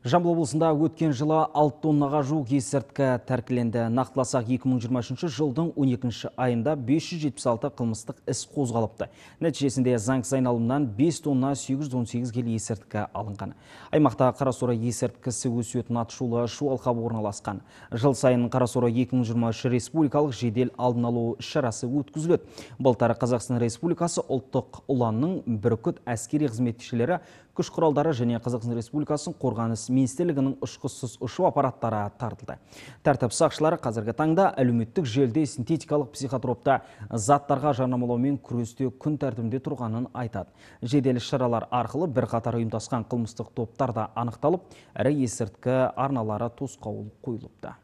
Жамбыл облысында өткен жылы 6 тоннаға жуық есірткі тәркіленді. Нақтыласақ 2023 жылдың 12 айында 576 қылмыстық іс қозғалыпты. Нәтижесінде заңсыз айналымнан 5 тонна 818 келі есірткі алынған. Аймақта қарасора есірткісі өсетін атышулы шу алқабы орналасқан. Жыл сайын қарасора 2023 республикалық жедел алдын алу шарасы өткізіледі. Былтыр Қазақстан Республикасы ұлттық ұланның бүркіт әскери қызметшілері күш құралдары және Қазақстан Республикасының қорғаныс министрлігінің ұшқышсыз ұшу аппараттары тартылды тәртіп сақшылары қазіргі таңда әлеуметтік желде синтетикалық психотропта заттарға жарнамалаумен күресте күн тәртібінде тұрғанын айтады жедел шаралар арқылы қатар ұйымдасқан қылмыстық топтарда анықталып ірі есірткі арналары тосқауыл қойылыпты